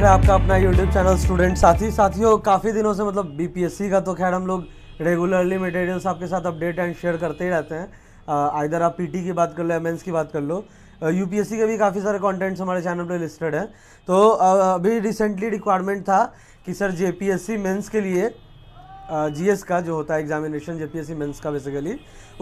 देख रहे हैं आपका अपना यूट्यूब चैनल स्टूडेंट साथी साथियों काफ़ी दिनों से मतलब बी का तो खैर हम लोग रेगुलरली मटेरियल्स आपके साथ अपडेट एंड शेयर करते ही रहते हैं आइधर आप पीटी की बात कर लो एम की बात कर लो यूपीएससी के भी काफ़ी सारे कंटेंट्स हमारे चैनल पे लिस्टेड हैं तो अभी रिसेंटली रिक्वायरमेंट था कि सर जेपीएससी मेंस के लिए जीएस का जो होता है एग्जामिनेशन जे पी मेंस का बेसिकली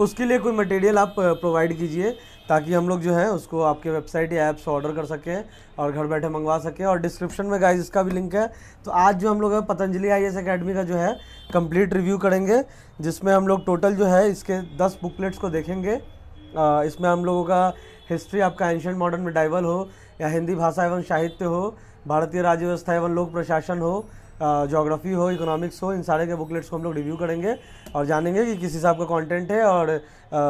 उसके लिए कोई मटेरियल आप प्रोवाइड कीजिए ताकि हम लोग जो है उसको आपके वेबसाइट या ऐप्स ऑर्डर कर सकें और घर बैठे मंगवा सकें और डिस्क्रिप्शन में गाइज इसका भी लिंक है तो आज जो हम लोग है पतंजलि आई एस अकेडमी का जो है कंप्लीट रिव्यू करेंगे जिसमें हम लोग टोटल जो है इसके दस बुकलेट्स को देखेंगे आ, इसमें हम लोगों का हिस्ट्री आपका एंशंट मॉडर्न में डाइवल हो या हिंदी भाषा एवं साहित्य हो भारतीय राज्य व्यवस्था एवं लोक प्रशासन हो जोग्राफ़ी हो इकोनॉमिक्स हो इन सारे के बुकलेट्स को हम लोग रिव्यू करेंगे और जानेंगे कि किस हिसाब का कॉन्टेंट है और आ,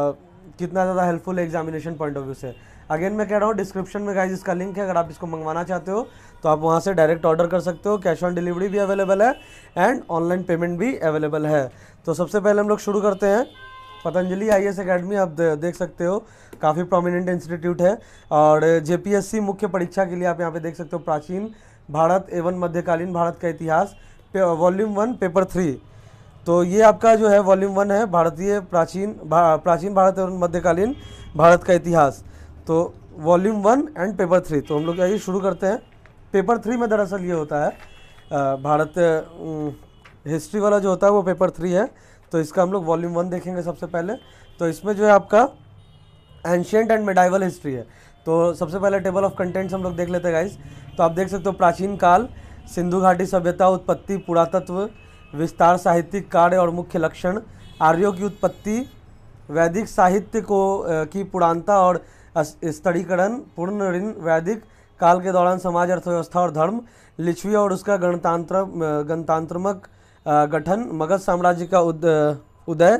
कितना ज़्यादा हेल्पफुल है एग्जामिनेशन पॉइंट ऑफ व्यू से अगेन मैं कह रहा हूँ डिस्क्रिप्शन में गाइज इसका लिंक है अगर आप इसको मंगवाना चाहते हो तो आप वहाँ से डायरेक्ट ऑर्डर कर सकते हो कैश ऑन डिलीवरी भी अवेलेबल है एंड ऑनलाइन पेमेंट भी अवेलेबल है तो सबसे पहले हम लोग शुरू करते हैं पतंजलि आई एस अकेडमी आप देख सकते हो काफ़ी प्रोमिनेंट इंस्टीट्यूट है और जेपीएससी मुख्य परीक्षा के लिए आप यहाँ पे देख सकते हो प्राचीन भारत एवं मध्यकालीन भारत का इतिहास वॉल्यूम वन पेपर थ्री तो ये आपका जो है वॉल्यूम वन है भारतीय प्राचीन भा, प्राचीन भारत और मध्यकालीन भारत का इतिहास तो volume one and paper three तो हम लोग यही शुरू करते हैं पेपर थ्री में दरअसल ये होता है भारत हिस्ट्री वाला जो होता है वो पेपर थ्री है तो इसका हम लोग वॉल्यूम वन देखेंगे सबसे पहले तो इसमें जो है आपका एंशियंट एंड मेडाइवल हिस्ट्री है तो सबसे पहले टेबल ऑफ कंटेंट्स हम लोग देख लेते हैं गाइज तो आप देख सकते हो प्राचीन काल सिंधु घाटी सभ्यता उत्पत्ति पुरातत्व विस्तार साहित्यिक कार्य और मुख्य लक्षण आर्यों की उत्पत्ति वैदिक साहित्य को की पुराणता और स्तरीकरण पूर्ण ऋण वैदिक काल के दौरान समाज अर्थव्यवस्था और धर्म लिच्छवी और उसका गणतंत्र गणतांत्रमक गठन मगध साम्राज्य का उदय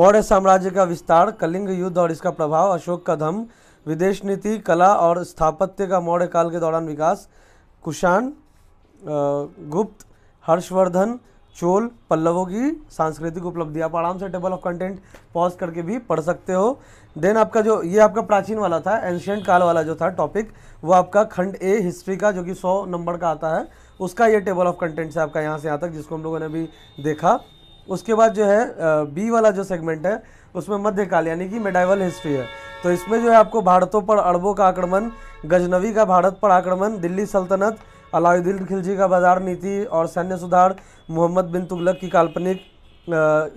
मौर्य साम्राज्य का विस्तार कलिंग युद्ध और इसका प्रभाव अशोक का धम विदेश नीति कला और स्थापत्य का मौर्य काल के दौरान विकास कुषाण गुप्त हर्षवर्धन चोल पल्लवों की सांस्कृतिक उपलब्धि आप आराम से टेबल ऑफ कंटेंट पॉज करके भी पढ़ सकते हो देन आपका जो ये आपका प्राचीन वाला था एंशियंट काल वाला जो था टॉपिक वो आपका खंड ए हिस्ट्री का जो कि सौ नंबर का आता है उसका ये टेबल ऑफ कंटेंट्स है आपका यहाँ से यहाँ तक जिसको हम लोगों ने अभी देखा उसके बाद जो है बी वाला जो सेगमेंट है उसमें मध्यकाल यानी कि मेडाइवल हिस्ट्री है तो इसमें जो है आपको भारतों पर अरबों का आक्रमण गजनवी का भारत पर आक्रमण दिल्ली सल्तनत अलाउद्दीन खिलजी का बाजार नीति और सैन्य सुधार मोहम्मद बिन तुगलक की काल्पनिक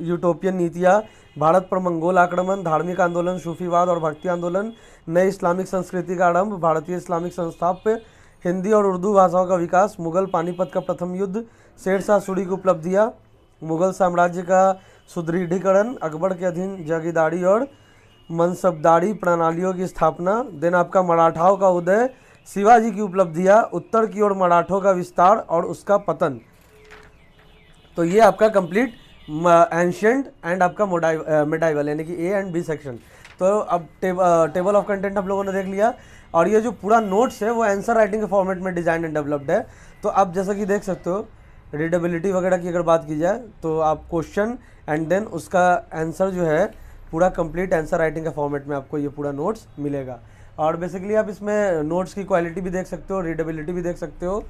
यूटोपियन नीतियाँ भारत पर मंगोल आक्रमण धार्मिक आंदोलन सूफीवाद और भक्ति आंदोलन नई इस्लामिक संस्कृति का आरंभ भारतीय इस्लामिक संस्थाप्य हिंदी और उर्दू भाषाओं का विकास मुगल पानीपत का प्रथम युद्ध शेरशाह सूरी की उपलब्धियाँ मुगल साम्राज्य का सुदृढ़ीकरण अकबर के अधीन जागीदारी और मनसबदारी प्रणालियों की स्थापना देन आपका मराठाओं का उदय शिवाजी की उपलब्धियाँ उत्तर की ओर मराठों का विस्तार और उसका पतन तो ये आपका कंप्लीट एंशियंट एंड आपका मेडाइवल यानी कि ए एंड बी सेक्शन तो अब टेब, टेबल ऑफ कंटेंट आप लोगों ने देख लिया और ये जो पूरा नोट्स है वो आंसर राइटिंग के फॉर्मेट में डिजाइन एंड डेवलप्ड है तो आप जैसा कि देख सकते हो रीडेबिलिटी वगैरह की अगर बात की जाए तो आप क्वेश्चन एंड देन उसका आंसर जो है पूरा कंप्लीट आंसर राइटिंग के फॉर्मेट में आपको ये पूरा नोट्स मिलेगा और बेसिकली आप इसमें नोट्स की क्वालिटी भी देख सकते हो रीडेबिलिटी भी देख सकते हो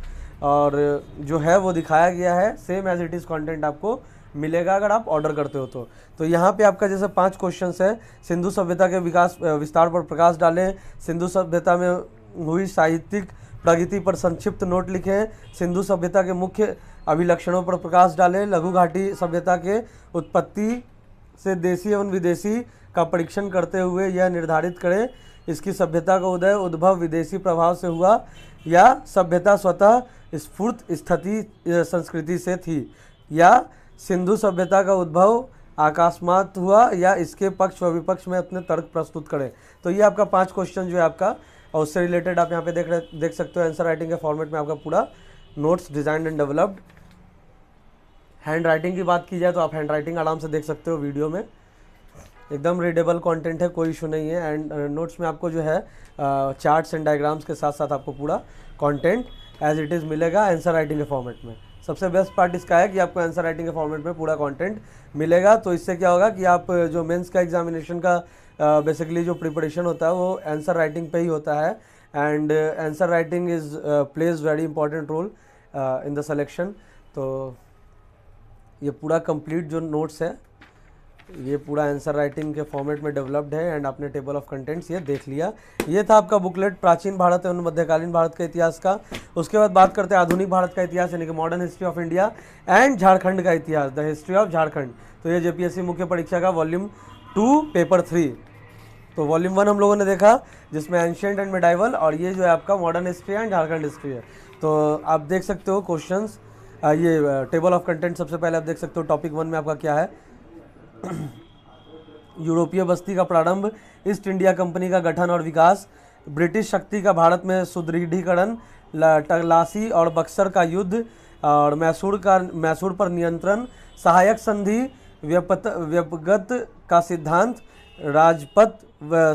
और जो है वो दिखाया गया है same as it is content आपको मिलेगा अगर आप ऑर्डर करते हो तो तो यहाँ पे आपका जैसे पांच क्वेश्चंस है सिंधु सभ्यता के विकास विस्तार पर प्रकाश डालें सिंधु सभ्यता में हुई साहित्यिक प्रगति पर संक्षिप्त नोट लिखें सिंधु सभ्यता के मुख्य अभिलक्षणों पर प्रकाश डालें लघु घाटी सभ्यता के उत्पत्ति से देशी एवं विदेशी का परीक्षण करते हुए यह निर्धारित करें इसकी सभ्यता का उदय उद्भव विदेशी प्रभाव से हुआ या सभ्यता स्वतः स्फूर्त स्थिति संस्कृति से थी या सिंधु सभ्यता का उद्भव आकाशमात हुआ या इसके पक्ष व विपक्ष में अपने तर्क प्रस्तुत करें तो ये आपका पांच क्वेश्चन जो है आपका और उससे रिलेटेड आप यहाँ पे देख रहे देख सकते हो आंसर राइटिंग के फॉर्मेट में आपका पूरा notes design and developed hand writing की बात की जाए तो आप हैंड राइटिंग आराम से देख सकते हो वीडियो में एकदम रीडेबल कंटेंट है कोई इशू नहीं है एंड नोट्स uh, में आपको जो है चार्ट्स एंड डायग्राम्स के साथ साथ आपको पूरा कंटेंट एज इट इज़ मिलेगा आंसर राइटिंग के फॉर्मेट में सबसे बेस्ट पार्ट इसका है कि आपको आंसर राइटिंग के फॉर्मेट में पूरा कंटेंट मिलेगा तो इससे क्या होगा कि आप uh, जो मेंस का एग्जामिनेशन का बेसिकली uh, जो प्रिपरेशन होता है वो आंसर राइटिंग पे ही होता है and answer writing is plays very important role in the selection तो ये पूरा कंप्लीट जो नोट्स है ये पूरा आंसर राइटिंग के फॉर्मेट में डेवलप्ड है एंड आपने टेबल ऑफ कंटेंट्स ये देख लिया ये था आपका बुकलेट प्राचीन भारत एवं मध्यकालीन भारत के इतिहास का उसके बाद बात करते हैं आधुनिक भारत का इतिहास यानी कि modern history of India and Jharkhand का इतिहास द हिस्ट्री ऑफ झारखंड तो ये जेपीएससी मुख्य परीक्षा का वॉल्यूम टू पेपर थ्री तो वॉल्यूम वन हम लोगों ने देखा जिसमें एंशियंट एंड मेडाइवल और ये जो है आपका modern history and Jharkhand history है तो आप देख सकते हो क्वेश्चन ये टेबल ऑफ कंटेंट सबसे पहले आप देख सकते हो टॉपिक वन में आपका क्या है यूरोपीय बस्ती का प्रारंभ ईस्ट इंडिया कंपनी का गठन और विकास ब्रिटिश शक्ति का भारत में सुदृढ़ीकरण टलासी और बक्सर का युद्ध और मैसूर का मैसूर पर नियंत्रण सहायक संधि व्यपत व्यपगत का सिद्धांत राजपथ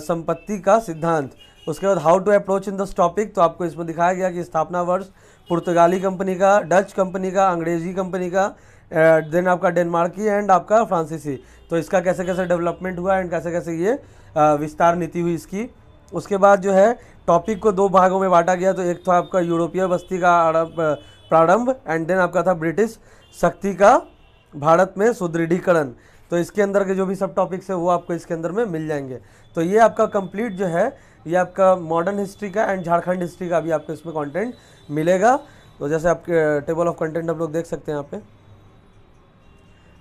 संपत्ति का सिद्धांत उसके बाद how to approach in this topic तो आपको इसमें दिखाया गया कि स्थापना वर्ष पुर्तगाली कंपनी का डच कंपनी का अंग्रेजी कंपनी का देन आपका डेनमार्की एंड आपका फ्रांसीसी तो इसका कैसे कैसे डेवलपमेंट हुआ एंड कैसे कैसे ये विस्तार नीति हुई इसकी उसके बाद जो है टॉपिक को दो भागों में बांटा गया तो एक था आपका यूरोपीय बस्ती का प्रारंभ एंड देन आपका था ब्रिटिश शक्ति का भारत में सुदृढ़ीकरण तो इसके अंदर के जो भी सब टॉपिक्स है वो आपको इसके अंदर में मिल जाएंगे तो ये आपका कंप्लीट जो है ये आपका मॉडर्न हिस्ट्री का एंड झारखंड हिस्ट्री का भी आपको इसमें कंटेंट मिलेगा तो जैसे आपके टेबल ऑफ कंटेंट आप लोग देख सकते हैं यहाँ पे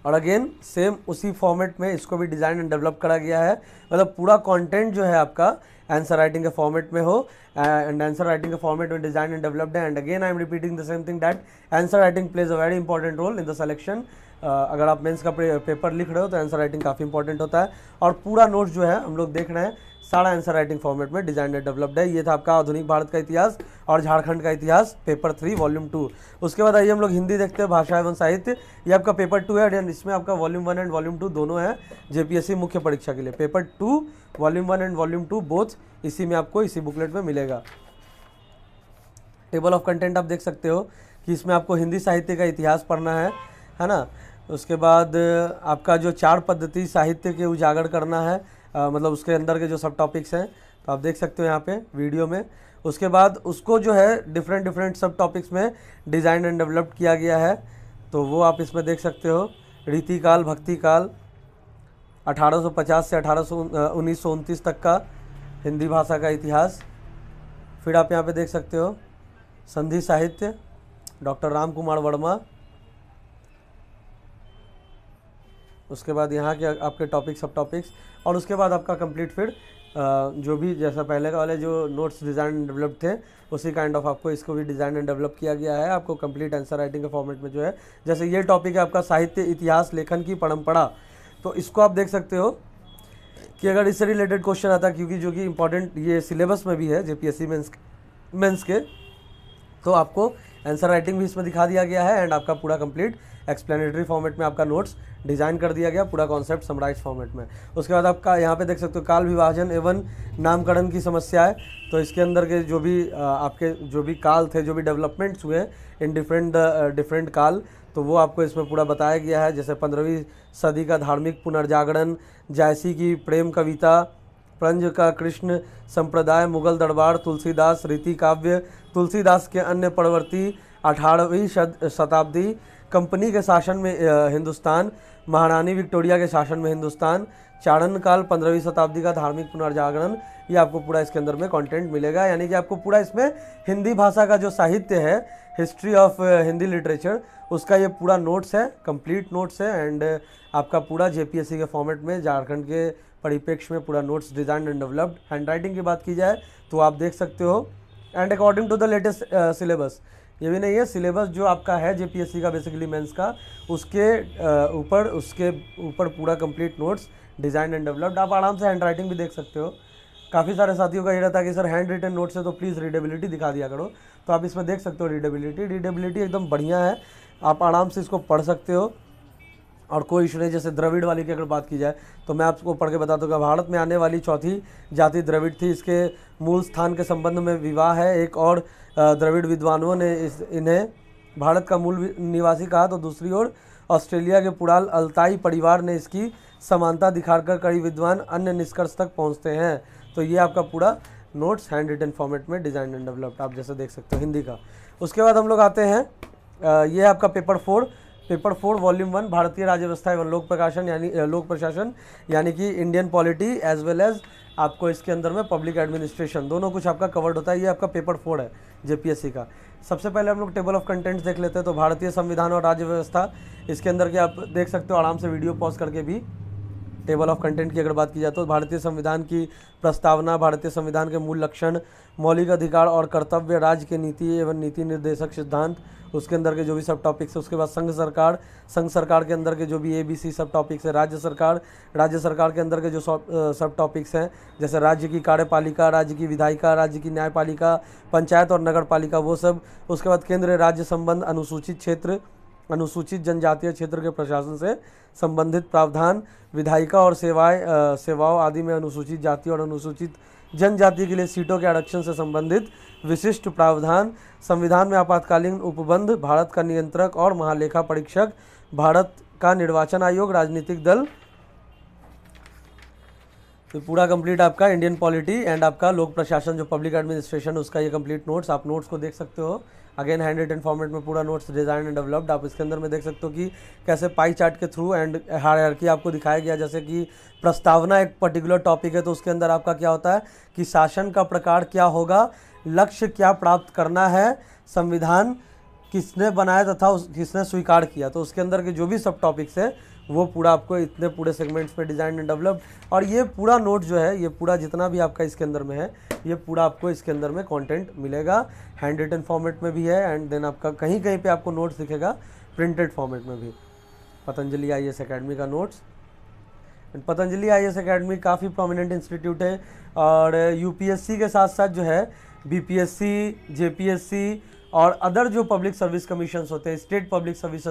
और अगेन सेम उसी फॉर्मेट में इसको भी डिज़ाइन एंड डेवलप करा गया है मतलब पूरा कंटेंट जो है आपका आंसर राइटिंग के फॉर्मेट में हो एंड आंसर राइटिंग के फॉर्मेट में डिजाइन एंड डेवलप्ड है and again I am repeating the same thing that answer writing plays a very important role in the selection अगर आप मेन्स का पेपर लिख रहे हो तो आंसर राइटिंग काफ़ी इंपॉर्टेंट होता है और पूरा नोट्स जो है हम लोग देख रहे हैं सारा आंसर राइटिंग फॉर्मेट में डिजाइन एंड डेवलप्ड है ये था आपका आधुनिक भारत का इतिहास और झारखंड का इतिहास पेपर थ्री वॉल्यूम टू उसके बाद आइए हम लोग हिंदी देखते हैं भाषा एवं साहित्य ये आपका पेपर टू है एंड इसमें आपका volume one and volume two दोनों है जेपीएससी मुख्य परीक्षा के लिए paper two volume one and volume two both इसी में आपको इसी बुकलेट में मिलेगा टेबल ऑफ कंटेंट आप देख सकते हो कि इसमें आपको हिंदी साहित्य का इतिहास पढ़ना है है ना उसके बाद आपका जो चार पद्धति साहित्य के उजागर करना है आ, मतलब उसके अंदर के जो सब टॉपिक्स हैं तो आप देख सकते हो यहाँ पे वीडियो में उसके बाद उसको जो है डिफरेंट डिफरेंट सब टॉपिक्स में डिज़ाइन एंड डेवलप्ड किया गया है तो वो आप इसमें देख सकते हो रीतिकाल भक्ति काल 1850 से अठारह उन्नीस तक का हिंदी भाषा का इतिहास फिर आप यहाँ पे देख सकते हो संधि साहित्य डॉक्टर राम कुमार वर्मा उसके बाद यहाँ के आपके टॉपिक सब टॉपिक्स और उसके बाद आपका कंप्लीट फिर जो भी जैसा पहले का वाले जो नोट्स डिज़ाइन एंड डेवलप थे उसी काइंड ऑफ आपको इसको भी डिज़ाइन एंड डेवलप किया गया है आपको कंप्लीट आंसर राइटिंग के फॉर्मेट में जो है जैसे ये टॉपिक है आपका साहित्य इतिहास लेखन की परंपरा तो इसको आप देख सकते हो कि अगर इससे रिलेटेड क्वेश्चन आता क्योंकि जो कि इंपॉर्टेंट ये सिलेबस में भी है जे पी मेंस मेंस के तो आपको आंसर राइटिंग भी इसमें दिखा दिया गया है एंड आपका पूरा कंप्लीट एक्सप्लेनेटरी फॉर्मेट में आपका नोट्स डिज़ाइन कर दिया गया पूरा कॉन्सेप्ट समराइज फॉर्मेट में उसके बाद आपका यहाँ पे देख सकते हो काल विभाजन एवं नामकरण की समस्या है तो इसके अंदर के जो भी आपके जो भी काल थे जो भी डेवलपमेंट्स हुए इन डिफरेंट डिफरेंट काल तो वो आपको इसमें पूरा बताया गया है जैसे पंद्रहवीं सदी का धार्मिक पुनर्जागरण जायसी की प्रेम कविता प्रंज का कृष्ण संप्रदाय मुगल दरबार तुलसीदास रीति काव्य तुलसीदास के अन्य प्रवर्ती अठारहवीं शताब्दी कंपनी के शासन में हिंदुस्तान महारानी विक्टोरिया के शासन में हिंदुस्तान चारण काल पंद्रहवीं शताब्दी का धार्मिक पुनर्जागरण ये आपको पूरा इसके अंदर में कंटेंट मिलेगा यानी कि आपको पूरा इसमें हिंदी भाषा का जो साहित्य है हिस्ट्री ऑफ हिंदी लिटरेचर उसका ये पूरा नोट्स है कंप्लीट नोट्स है एंड आपका पूरा जेपीएससी के फॉर्मेट में झारखंड के परिप्रेक्ष्य में पूरा notes design and developed hand writing की बात की जाए तो आप देख सकते हो and according to the latest syllabus ये भी नहीं है सिलेबस जो आपका है जेपीएससी का बेसिकली मेंस का उसके ऊपर उसके ऊपर पूरा complete notes design and developed आप आराम से हैंड राइटिंग भी देख सकते हो काफ़ी सारे साथियों का ये रहता है कि सर हैंड रिटन नोट्स है तो प्लीज़ रीडेबिलिटी दिखा दिया करो तो आप इसमें देख सकते हो रीडेबिलिटी रीडेबिलिटी एकदम बढ़िया है आप आराम से इसको पढ़ सकते हो और कोई इशू नहीं जैसे द्रविड़ वाली की अगर बात की जाए तो मैं आपको पढ़ के बता दूंगा भारत में आने वाली चौथी जाति द्रविड़ थी इसके मूल स्थान के संबंध में विवाह है एक और द्रविड़ विद्वानों ने इस इन्हें भारत का मूल निवासी कहा तो दूसरी ओर ऑस्ट्रेलिया के पुड़ाल अल्ताई परिवार ने इसकी समानता दिखाकर कई विद्वान अन्य निष्कर्ष तक पहुँचते हैं तो ये आपका पूरा नोट्स हैंड रिटन फॉर्मेट में डिज़ाइन एंड डेवलप्ड आप जैसे देख सकते हो हिंदी का उसके बाद हम लोग आते हैं ये आपका paper four paper four volume one भारतीय राज्य व्यवस्था एवं लोक प्रकाशन यानी लोक प्रशासन यानी कि Indian polity as well as आपको इसके अंदर में पब्लिक एडमिनिस्ट्रेशन दोनों कुछ आपका कवर्ड होता है ये आपका पेपर फोर है जेपीएससी का सबसे पहले हम लोग टेबल ऑफ कंटेंट्स देख लेते हैं तो भारतीय संविधान और राज्य व्यवस्था इसके अंदर के आप देख सकते हो आराम से वीडियो पॉज करके भी टेबल ऑफ कंटेंट की अगर बात की जाए तो भारतीय संविधान की प्रस्तावना भारतीय संविधान के मूल लक्षण मौलिक अधिकार और कर्तव्य राज्य के नीति एवं नीति निर्देशक सिद्धांत उसके अंदर के जो भी सब टॉपिक्स है उसके बाद संघ सरकार संघ सरकार के अंदर के जो भी ए बी सी सब टॉपिक्स है राज्य सरकार राज्य सरकार के अंदर के जो सब टॉपिक्स हैं जैसे राज्य की कार्यपालिका राज्य की विधायिका राज्य की न्यायपालिका पंचायत और नगर पालिका वो सब उसके बाद केंद्र राज्य संबंध अनुसूचित क्षेत्र अनुसूचित जनजातीय क्षेत्र के प्रशासन से संबंधित प्रावधान विधायिका और सेवाएं सेवाओं आदि में अनुसूचित जाति और अनुसूचित जनजाति के लिए सीटों के आरक्षण से संबंधित विशिष्ट प्रावधान संविधान में आपातकालीन उपबंध भारत का नियंत्रक और महालेखा परीक्षक भारत का निर्वाचन आयोग राजनीतिक दल तो पूरा कंप्लीट आपका इंडियन पॉलिटी एंड आपका लोक प्रशासन जो पब्लिक एडमिनिस्ट्रेशन उसका ये कंप्लीट नोट्स आप नोट्स को देख सकते हो अगेन हैंड रिटन फॉर्मेट में पूरा नोट्स डिजाइन एंड डेवलप्ड आप इसके अंदर में देख सकते हो कि कैसे पाई चार्ट के थ्रू एंड हर की आपको दिखाया गया जैसे कि प्रस्तावना एक पर्टिकुलर टॉपिक है तो उसके अंदर आपका क्या होता है कि शासन का प्रकार क्या होगा लक्ष्य क्या प्राप्त करना है संविधान किसने बनाया तथा उस किसने स्वीकार किया तो उसके अंदर के जो भी सब टॉपिक्स हैं वो पूरा आपको इतने पूरे सेगमेंट्स पे डिज़ाइन एंड डेवलप्ड और ये पूरा नोट जो है ये पूरा जितना भी आपका इसके अंदर में है ये पूरा आपको इसके अंदर में कंटेंट मिलेगा हैंड रिटन फॉर्मेट में भी है एंड देन आपका कहीं कहीं पे आपको नोट्स दिखेगा प्रिंटेड फॉर्मेट में भी पतंजलि आई एस अकेडमी का notes Patanjali I S academy काफ़ी प्रोमिनेंट इंस्टीट्यूट है और सी के साथ साथ जो है एस सी और अदर जो पब्लिक सर्विस कमीशन होते हैं state public service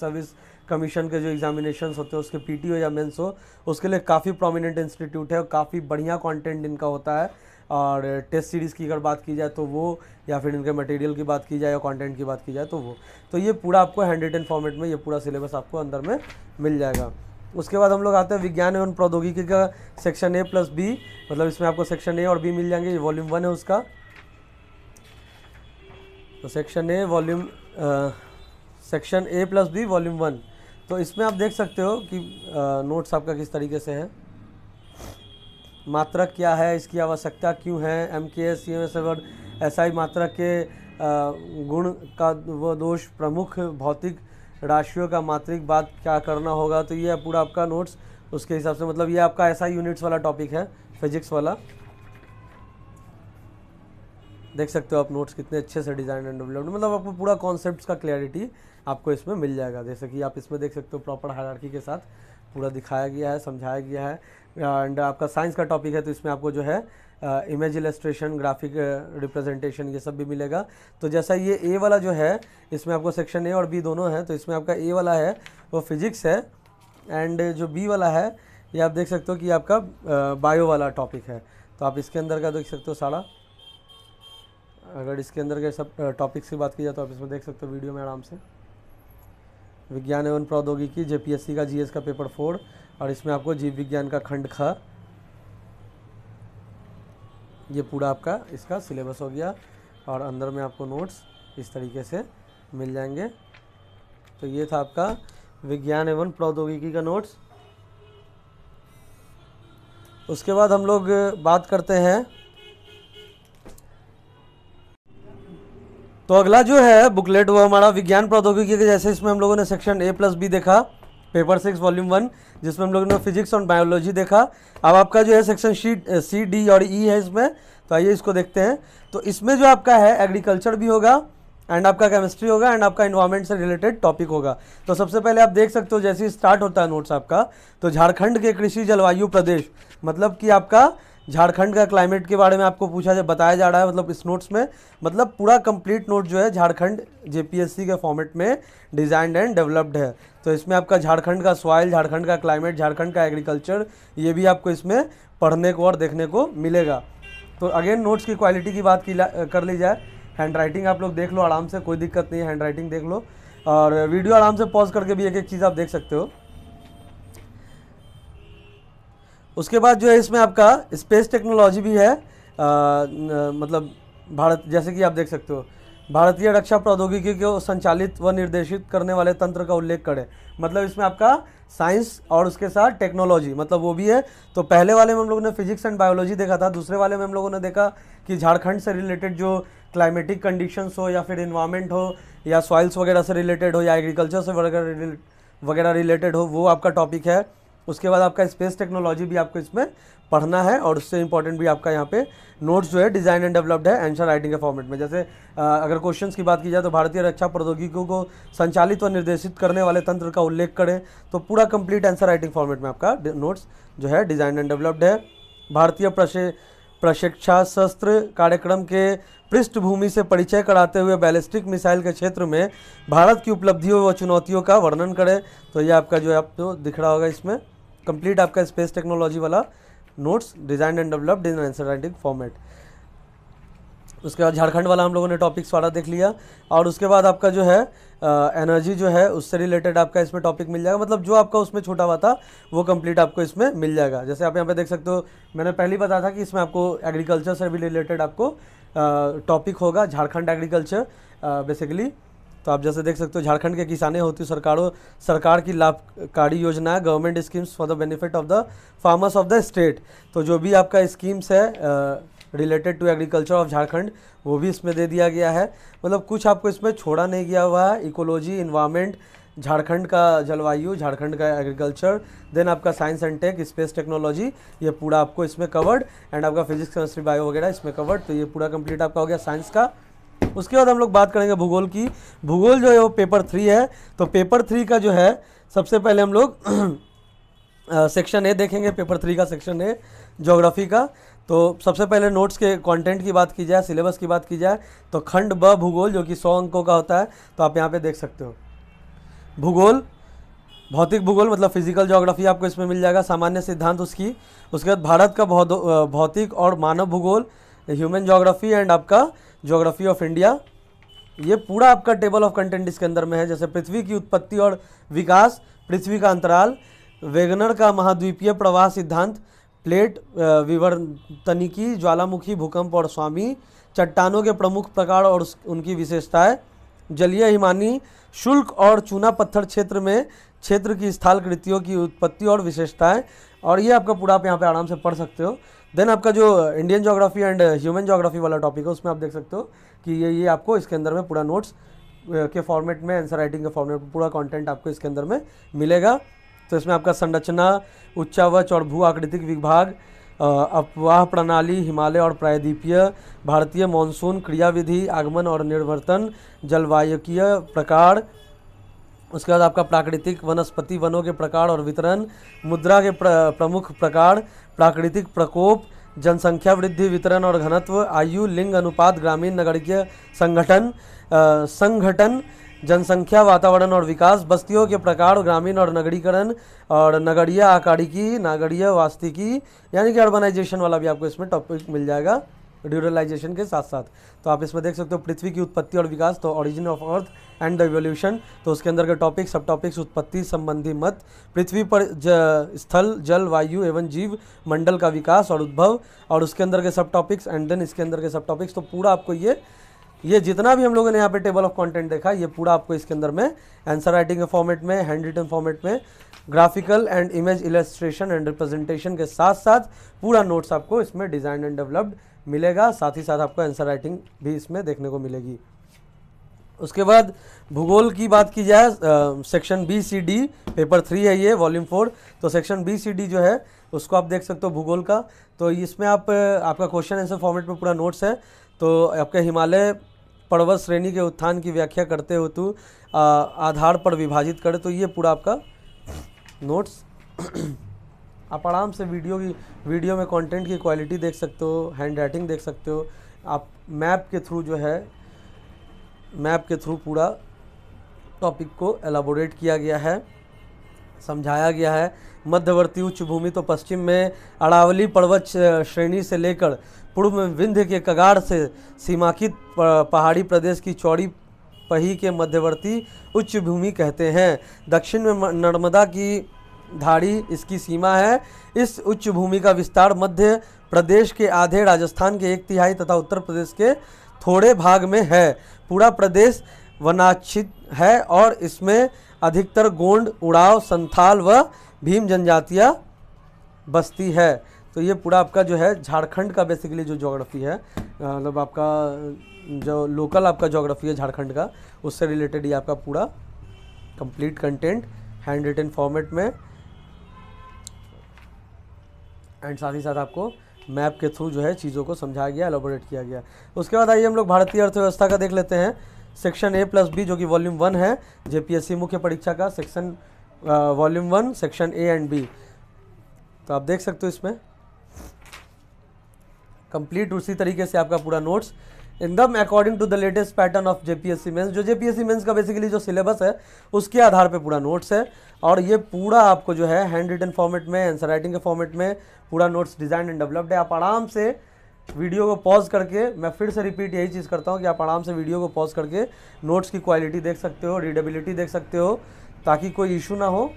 service commission के जो एग्जामिनेशन होते हैं उसके पीटी हो या मेंस हो उसके लिए काफ़ी प्रोमिनेंट इंस्टीट्यूट है और काफ़ी बढ़िया कंटेंट इनका होता है और टेस्ट सीरीज़ की अगर बात की जाए तो वो या फिर इनके मटेरियल की बात की जाए या कंटेंट की बात की जाए तो वो तो ये पूरा आपको हैंड रिटन फॉर्मेट में ये पूरा सिलेबस आपको अंदर में मिल जाएगा उसके बाद हम लोग आते हैं विज्ञान एवं प्रौद्योगिकी का सेक्शन ए प्लस बी मतलब इसमें आपको सेक्शन ए और बी मिल जाएंगे ये वॉल्यूम वन है उसका तो section A volume section A plus B volume one तो इसमें आप देख सकते हो कि नोट्स आपका किस तरीके से है मात्रक क्या है इसकी आवश्यकता क्यों है M K S C M S एवर्ड एस आई मात्रक के गुण का वो दोष प्रमुख भौतिक राशियों का मात्रिक बात क्या करना होगा तो ये पूरा आपका नोट्स उसके हिसाब से मतलब ये आपका ऐसा यूनिट्स वाला टॉपिक है फिजिक्स वाला देख सकते हो आप नोट्स कितने अच्छे से डिज़ाइन एंड डेवलप्ड मतलब आपको पूरा कॉन्सेप्ट का क्लैरिटी आपको इसमें मिल जाएगा जैसे कि आप इसमें देख सकते हो प्रॉपर हायरार्की के साथ पूरा दिखाया गया है समझाया गया है एंड आपका साइंस का टॉपिक है तो इसमें आपको जो है इमेज इलेस्ट्रेशन ग्राफिक रिप्रेजेंटेशन ये सब भी मिलेगा तो जैसा ये ए वाला जो है इसमें आपको सेक्शन ए और बी दोनों हैं तो इसमें आपका ए वाला है वो फिजिक्स है एंड जो बी वाला है ये आप देख सकते हो कि आपका बायो वाला टॉपिक है तो आप इसके अंदर का देख सकते हो सारा अगर इसके अंदर के सब टॉपिक्स की बात की जाए तो आप इसमें देख सकते हो वीडियो में आराम से विज्ञान एवं प्रौद्योगिकी जेपीएससी का जीएस का पेपर फोर और इसमें आपको जीव विज्ञान का खंड ख ये पूरा आपका इसका सिलेबस हो गया और अंदर में आपको नोट्स इस तरीके से मिल जाएंगे तो ये था आपका विज्ञान एवं प्रौद्योगिकी का नोट्स उसके बाद हम लोग बात करते हैं तो अगला जो है बुकलेट वो हमारा विज्ञान प्रौद्योगिकी के जैसे इसमें हम लोगों ने सेक्शन ए प्लस बी देखा पेपर सिक्स वॉल्यूम वन जिसमें हम लोगों ने फिजिक्स और बायोलॉजी देखा अब आपका जो है सेक्शन सी सी डी और ई e है इसमें तो आइए इसको देखते हैं तो इसमें जो आपका है एग्रीकल्चर भी होगा एंड आपका केमिस्ट्री होगा एंड आपका इन्वायरमेंट से रिलेटेड टॉपिक होगा तो सबसे पहले आप देख सकते हो जैसे ही स्टार्ट होता है नोट्स आपका तो झारखंड के कृषि जलवायु प्रदेश मतलब कि आपका झारखंड का क्लाइमेट के बारे में आपको पूछा जाए बताया जा रहा है मतलब इस नोट्स में मतलब पूरा कंप्लीट नोट जो है झारखंड जेपीएससी के फॉर्मेट में डिज़ाइंड एंड डेवलप्ड है तो इसमें आपका झारखंड का सॉइल झारखंड का क्लाइमेट झारखंड का एग्रीकल्चर ये भी आपको इसमें पढ़ने को और देखने को मिलेगा तो अगेन नोट्स की क्वालिटी की बात की कर ली जाए हैंड राइटिंग आप लोग देख लो आराम से कोई दिक्कत नहीं है हैंड राइटिंग देख लो और वीडियो आराम से पॉज करके भी एक एक चीज़ आप देख सकते हो उसके बाद जो है इसमें आपका स्पेस टेक्नोलॉजी भी है आ, न, मतलब भारत जैसे कि आप देख सकते हो भारतीय रक्षा प्रौद्योगिकी को संचालित व निर्देशित करने वाले तंत्र का उल्लेख करें मतलब इसमें आपका साइंस और उसके साथ टेक्नोलॉजी मतलब वो भी है तो पहले वाले में हम लोगों ने फिजिक्स एंड बायोलॉजी देखा था दूसरे वाले में हम लोगों ने देखा कि झारखंड से रिलेटेड जो क्लाइमेटिक कंडीशंस हो या फिर इन्वायरमेंट हो या सॉइल्स वगैरह से रिलेटेड हो या एग्रीकल्चर से वगैरह वगैरह रिलेटेड हो वो आपका टॉपिक है उसके बाद आपका स्पेस टेक्नोलॉजी भी आपको इसमें पढ़ना है और उससे इंपॉर्टेंट भी आपका यहाँ पे नोट्स जो है डिज़ाइन एंड डेवलप्ड है आंसर राइटिंग के फॉर्मेट में जैसे आ, अगर क्वेश्चंस की बात की जाए तो भारतीय रक्षा प्रौद्योगिकियों को संचालित और निर्देशित करने वाले तंत्र का उल्लेख करें तो पूरा कंप्लीट आंसर राइटिंग फॉर्मेट में आपका नोट्स जो है डिज़ाइन एंड डेवलप्ड है भारतीय प्रशे प्रशिक्षा शस्त्र कार्यक्रम के पृष्ठभूमि से परिचय कराते हुए बैलिस्टिक मिसाइल के क्षेत्र में भारत की उपलब्धियों व चुनौतियों का वर्णन करें तो ये आपका जो है आप जो दिख रहा होगा इसमें कंप्लीट आपका स्पेस टेक्नोलॉजी वाला notes design and developed in writing format उसके बाद झारखंड वाला हम लोगों ने टॉपिक्स वाला देख लिया और उसके बाद आपका जो है एनर्जी जो है उससे रिलेटेड आपका इसमें टॉपिक मिल जाएगा मतलब जो आपका उसमें छोटा हुआ था वो कंप्लीट आपको इसमें मिल जाएगा जैसे आप यहाँ पे देख सकते हो मैंने पहले बताया था कि इसमें आपको एग्रीकल्चर से भी रिलेटेड आपको टॉपिक होगा झारखंड एग्रीकल्चर बेसिकली तो आप जैसे देख सकते हो झारखंड के किसानें होती सरकारों सरकार की लाभकारी योजना government schemes for the benefit of the farmers of the state तो जो भी आपका स्कीम्स है related to agriculture of Jharkhand वो भी इसमें दे दिया गया है मतलब कुछ आपको इसमें छोड़ा नहीं गया हुआ है इकोलॉजी इन्वायरमेंट झारखंड का जलवायु झारखंड का एग्रीकल्चर देन आपका science and tech space technology ये पूरा आपको इसमें कवर्ड एंड आपका फिजिक्स केमिस्ट्री बायो वगैरह इसमें कवर्ड तो ये पूरा कंप्लीट आपका हो गया साइंस का उसके बाद हम लोग बात करेंगे भूगोल की भूगोल जो है वो पेपर थ्री है तो पेपर थ्री का जो है सबसे पहले हम लोग सेक्शन ए देखेंगे पेपर थ्री का सेक्शन ए जोग्राफी का तो सबसे पहले नोट्स के कंटेंट की बात की जाए सिलेबस की बात की जाए तो खंड ब भूगोल जो कि सौ अंकों का होता है तो आप यहाँ पे देख सकते हो भूगोल भौतिक भूगोल मतलब फिजिकल ज्योग्राफी आपको इसमें मिल जाएगा सामान्य सिद्धांत उसकी उसके बाद भारत का भौतिक और मानव भूगोल ह्यूमन ज्योग्राफी एंड आपका ज्योग्राफी ऑफ इंडिया ये पूरा आपका टेबल ऑफ कंटेंट इसके अंदर में है जैसे पृथ्वी की उत्पत्ति और विकास पृथ्वी का अंतराल वेगनर का महाद्वीपीय प्रवाह सिद्धांत प्लेट विवर्तनिकी ज्वालामुखी भूकंप और स्वामी चट्टानों के प्रमुख प्रकार और उनकी विशेषताएं जलीय हिमानी शुल्क और चूना पत्थर क्षेत्र में क्षेत्र की स्थालकृतियों कृतियों की उत्पत्ति और विशेषताएं और ये आपका पूरा आप यहाँ पे आराम से पढ़ सकते हो देन आपका जो Indian geography and human geography वाला टॉपिक है उसमें आप देख सकते हो कि ये ये आपको इसके अंदर में पूरा नोट्स uh, के फॉर्मेट में आंसर राइटिंग के फॉर्मेट में पूरा कंटेंट आपको इसके अंदर में मिलेगा तो इसमें आपका संरचना उच्चावच और भू आकृतिक विभाग uh, अपवाह प्रणाली हिमालय और प्रायद्वीपीय भारतीय मानसून क्रियाविधि आगमन और निर्वर्तन जलवायुकीय प्रकार उसके बाद आपका प्राकृतिक वनस्पति वनों के प्रकार और वितरण मुद्रा के प्र, प्रमुख प्रकार प्राकृतिक प्रकोप जनसंख्या वृद्धि वितरण और घनत्व आयु लिंग अनुपात ग्रामीण नगरीय संगठन संगठन जनसंख्या वातावरण और विकास बस्तियों के प्रकार ग्रामीण और नगरीकरण और नगरीय आकारिकी नागरीय वास्तिकी यानी कि अर्बनाइजेशन वाला भी आपको इसमें टॉपिक मिल जाएगा ड्यूरलाइजेशन के साथ साथ तो आप इसमें देख सकते हो पृथ्वी की उत्पत्ति और विकास तो origin of earth and the evolution तो उसके अंदर के टॉपिक सब टॉपिक्स उत्पत्ति संबंधी मत पृथ्वी पर ज, स्थल जल वायु एवं जीव मंडल का विकास और उद्भव और उसके अंदर के सब टॉपिक्स एंड देन इसके अंदर के सब टॉपिक्स तो पूरा आपको ये ये जितना भी हम लोगों ने यहाँ पे टेबल ऑफ कंटेंट देखा ये पूरा आपको इसके अंदर में आंसर राइटिंग के फॉर्मेट में हैंड रिटन फॉर्मेट में graphical and image illustration and representation के साथ साथ पूरा नोट्स आपको इसमें डिजाइन एंड डेवलप्ड मिलेगा साथ ही साथ आपको आंसर राइटिंग भी इसमें देखने को मिलेगी उसके बाद भूगोल की बात की जाए section B C D paper three है ये वॉल्यूम फोर तो सेक्शन बी सी डी जो है उसको आप देख सकते हो भूगोल का तो इसमें आप आपका क्वेश्चन आंसर फॉर्मेट में पूरा नोट्स है तो आपके हिमालय पर्वत श्रेणी के उत्थान की व्याख्या करते हेतु तो, आधार पर विभाजित करे तो ये पूरा आपका नोट्स आप आराम से वीडियो की वीडियो में कंटेंट की क्वालिटी देख सकते हो हैंड राइटिंग देख सकते हो आप मैप के थ्रू जो है मैप के थ्रू पूरा टॉपिक को एलाबोरेट किया गया है समझाया गया है मध्यवर्ती उच्च भूमि तो पश्चिम में अरावली पर्वत श्रेणी से लेकर पूर्व में विंध्य के कगार से सीमाकित पहाड़ी प्रदेश की चौड़ी पही के मध्यवर्ती उच्च भूमि कहते हैं दक्षिण में नर्मदा की धाड़ी इसकी सीमा है इस उच्च भूमि का विस्तार मध्य प्रदेश के आधे राजस्थान के एक तिहाई तथा उत्तर प्रदेश के थोड़े भाग में है पूरा प्रदेश वनाक्षित है और इसमें अधिकतर गोंड उड़ाव संथाल व भीम जनजातियाँ बसती है तो ये पूरा आपका जो है झारखंड का बेसिकली जो जोग्राफी है मतलब आपका जो लोकल आपका जोग्राफी है झारखंड का उससे रिलेटेड ये आपका पूरा complete content hand written format में एंड साथ ही साथ आपको मैप के थ्रू जो है चीज़ों को समझाया गया एलोबोरेट किया गया उसके बाद आइए हम लोग भारतीय अर्थव्यवस्था का देख लेते हैं सेक्शन ए प्लस बी जो कि वॉल्यूम वन है जेपीएससी मुख्य परीक्षा का section volume one section A and B तो आप देख सकते हो इसमें कंप्लीट उसी तरीके से आपका पूरा नोट्स इन दम according to the latest pattern of JPSC mains जो जेपीएससी मेंस का बेसिकली जो सिलेबस है उसके आधार पे पूरा नोट्स है और ये पूरा आपको जो है हैंड रिटन फॉर्मेट में आंसर राइटिंग के फॉर्मेट में पूरा नोट्स डिजाइन एंड डेवलप्ड है आप आराम से वीडियो को पॉज करके मैं फिर से रिपीट यही चीज़ करता हूँ कि आप आराम से वीडियो को पॉज करके नोट्स की क्वालिटी देख सकते हो रीडेबिलिटी देख सकते हो ताकि कोई इशू ना हो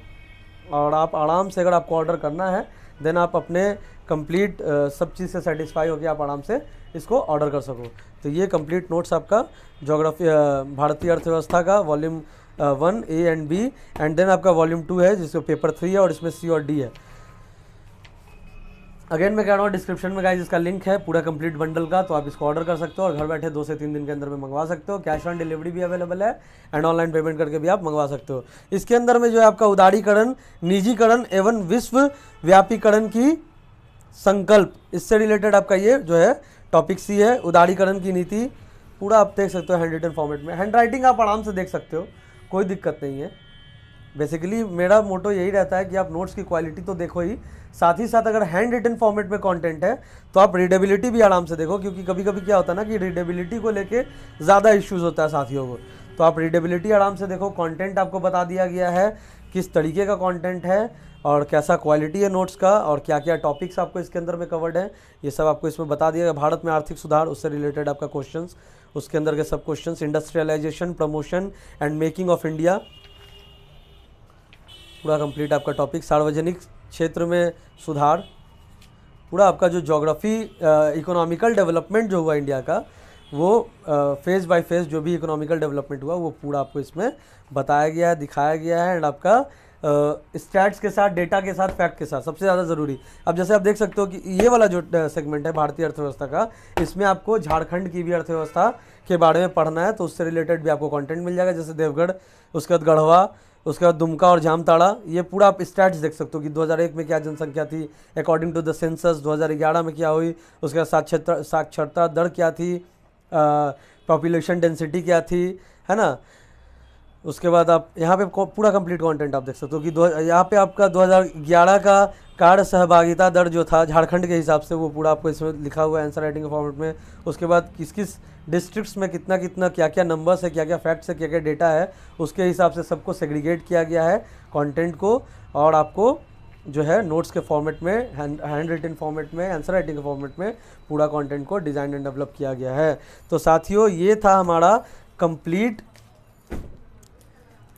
और आप आराम से अगर आपको ऑर्डर करना है देन आप अपने कंप्लीट सब चीज़ से सेटिस्फाई होकर आप आराम से इसको ऑर्डर कर सको तो ये कंप्लीट नोट्स आपका जोग्राफी भारतीय अर्थव्यवस्था का volume one A and B and then आपका वॉल्यूम टू है जिसको पेपर थ्री है और इसमें सी और डी है अगेन मैं कह रहा हूँ डिस्क्रिप्शन में गाइज इसका लिंक है पूरा कंप्लीट बंडल का तो आप इसको ऑर्डर कर सकते हो और घर बैठे दो से तीन दिन के अंदर में मंगवा सकते हो कैश ऑन डिलीवरी भी अवेलेबल है एंड ऑनलाइन पेमेंट करके भी आप मंगवा सकते हो इसके अंदर में जो है आपका उदारीकरण निजीकरण एवं विश्व व्यापीकरण की संकल्प इससे रिलेटेड आपका ये जो है टॉपिक सी है उदारीकरण की नीति पूरा आप देख सकते हो हैंड रिटन फॉर्मेट में हैंड राइटिंग आप आराम से देख सकते हो कोई दिक्कत नहीं है बेसिकली मेरा मोटो यही रहता है कि आप नोट्स की क्वालिटी तो देखो ही साथ ही साथ अगर हैंड रिटन फॉर्मेट में कंटेंट है तो आप रीडेबिलिटी भी आराम से देखो क्योंकि कभी कभी क्या होता है ना कि रीडेबिलिटी को लेके ज़्यादा इश्यूज होता है साथियों को तो आप रीडेबिलिटी आराम से देखो कंटेंट आपको बता दिया गया है किस तरीके का कॉन्टेंट है और कैसा क्वालिटी है नोट्स का और क्या क्या टॉपिक्स आपको इसके अंदर में कवर्ड हैं ये सब आपको इसमें बता दिया भारत में आर्थिक सुधार उससे रिलेटेड आपका क्वेश्चन उसके अंदर के सब question industrialisation promotion and making of India पूरा कंप्लीट आपका टॉपिक सार्वजनिक क्षेत्र में सुधार पूरा आपका जो जोग्राफी इकोनॉमिकल डेवलपमेंट जो हुआ इंडिया का वो फेज़ बाय फेज़ जो भी इकोनॉमिकल डेवलपमेंट हुआ वो पूरा आपको इसमें बताया गया है दिखाया गया है एंड आपका स्टैट्स के साथ डेटा के साथ फैक्ट के साथ सबसे ज़्यादा ज़रूरी अब जैसे आप देख सकते हो कि ये वाला जो सेगमेंट है भारतीय अर्थव्यवस्था का इसमें आपको झारखंड की भी अर्थव्यवस्था के बारे में पढ़ना है तो उससे रिलेटेड भी आपको कंटेंट मिल जाएगा जैसे देवगढ़ उसके बाद गढ़वा उसके बाद दुमका और जामताड़ा ये पूरा आप स्टैट्स देख सकते हो कि 2001 में क्या जनसंख्या थी अकॉर्डिंग टू द सेंसस 2011 में क्या हुई उसके बाद साक्षरता साक्षरता दर क्या थी पॉपुलेशन डेंसिटी क्या थी है ना उसके बाद आप यहाँ पे पूरा कंप्लीट कंटेंट आप देख सकते हो कि दो यहाँ पे आपका 2011 का कार्ड सहभागिता दर जो था झारखंड के हिसाब से वो पूरा आपको इसमें लिखा हुआ है आंसर राइटिंग के फॉर्मेट में उसके बाद किस किस डिस्ट्रिक्ट्स में कितना कितना क्या क्या नंबर्स है क्या क्या फैक्ट्स है क्या क्या डेटा है उसके हिसाब से सबको सेग्रीगेट किया गया है कॉन्टेंट को और आपको जो है नोट्स के फॉर्मेट में हैंड रिटन फॉर्मेट में आंसर राइटिंग के फॉर्मेट में पूरा कॉन्टेंट को डिज़ाइन एंड डेवलप किया गया है तो साथियों ये था हमारा complete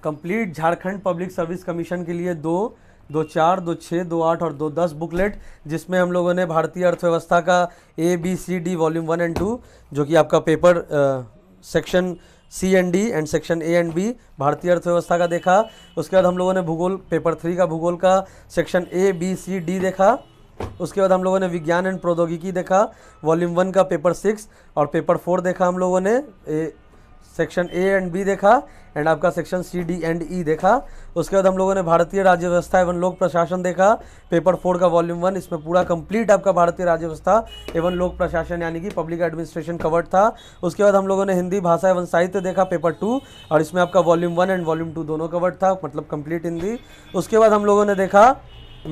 complete Jharkhand public service commission के लिए दो दो चार दो छः दो आठ और दो दस बुकलेट जिसमें हम लोगों ने भारतीय अर्थव्यवस्था का A B C D volume one and two जो कि आपका paper section C and D and section A and B भारतीय अर्थव्यवस्था का देखा उसके बाद हम लोगों ने भूगोल पेपर थ्री का भूगोल का section A B C D देखा उसके बाद हम लोगों ने विज्ञान एंड प्रौद्योगिकी देखा वॉल्यूम वन का पेपर सिक्स और पेपर फोर देखा हम लोगों ने A section A and B देखा एंड आपका section C D and E e देखा उसके बाद हम लोगों ने भारतीय राज्य व्यवस्था एवं लोक प्रशासन देखा पेपर फोर का वॉल्यूम वन इसमें पूरा कंप्लीट आपका भारतीय राज्य व्यवस्था एवं लोक प्रशासन यानी कि पब्लिक एडमिनिस्ट्रेशन कवर्ड था उसके बाद हम लोगों ने हिंदी भाषा एवं साहित्य देखा पेपर टू और इसमें आपका volume one and volume two दोनों कवर्ड था मतलब कंप्लीट हिंदी उसके बाद हम लोगों ने देखा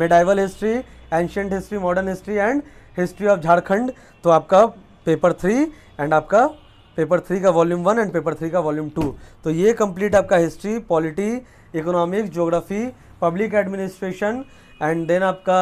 medieval history ancient history modern history and history of Jharkhand तो आपका पेपर थ्री एंड आपका पेपर थ्री का volume one and paper three का वॉल्यूम टू तो ये कंप्लीट आपका history polity economics geography public administration and then आपका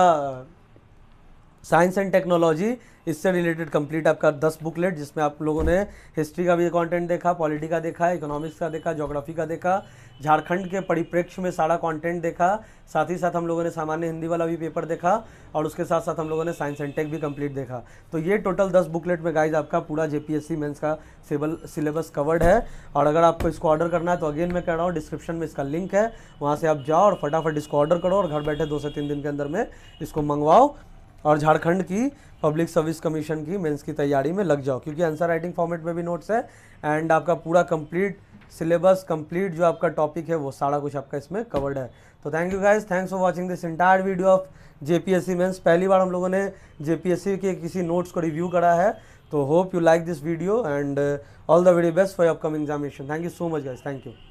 साइंस एंड टेक्नोलॉजी इससे रिलेटेड कंप्लीट आपका दस बुकलेट जिसमें आप लोगों ने हिस्ट्री का भी कंटेंट देखा पॉलिटी का देखा इकोनॉमिक्स का देखा जोग्राफी का देखा झारखंड के परिप्रेक्ष्य में सारा कंटेंट देखा साथ ही साथ हम लोगों ने सामान्य हिंदी वाला भी पेपर देखा और उसके साथ साथ हम लोगों ने साइंस एंड टेक भी कंप्लीट देखा तो ये टोटल दस बुकलेट में गाइज आपका पूरा जे पी का सिबल सिलेबस कवर्ड है और अगर आपको इसको ऑर्डर करना है तो अगेन मैं कह रहा हूँ डिस्क्रिप्शन में इसका लिंक है वहाँ से आप जाओ और फटाफट इसको ऑर्डर करो और घर बैठे दो से तीन दिन के अंदर में इसको मंगवाओ और झारखंड की पब्लिक सर्विस कमीशन की मेंस की तैयारी में लग जाओ क्योंकि आंसर राइटिंग फॉर्मेट में भी नोट्स है एंड आपका पूरा कंप्लीट सिलेबस कंप्लीट जो आपका टॉपिक है वो सारा कुछ आपका इसमें कवर्ड है तो thank you guys thanks for watching this entire video of JPSC mains पहली बार हम लोगों ने जेपीएससी के किसी नोट्स को रिव्यू करा है तो hope you like this video and all the very best for upcoming examination thank you so much guys thank you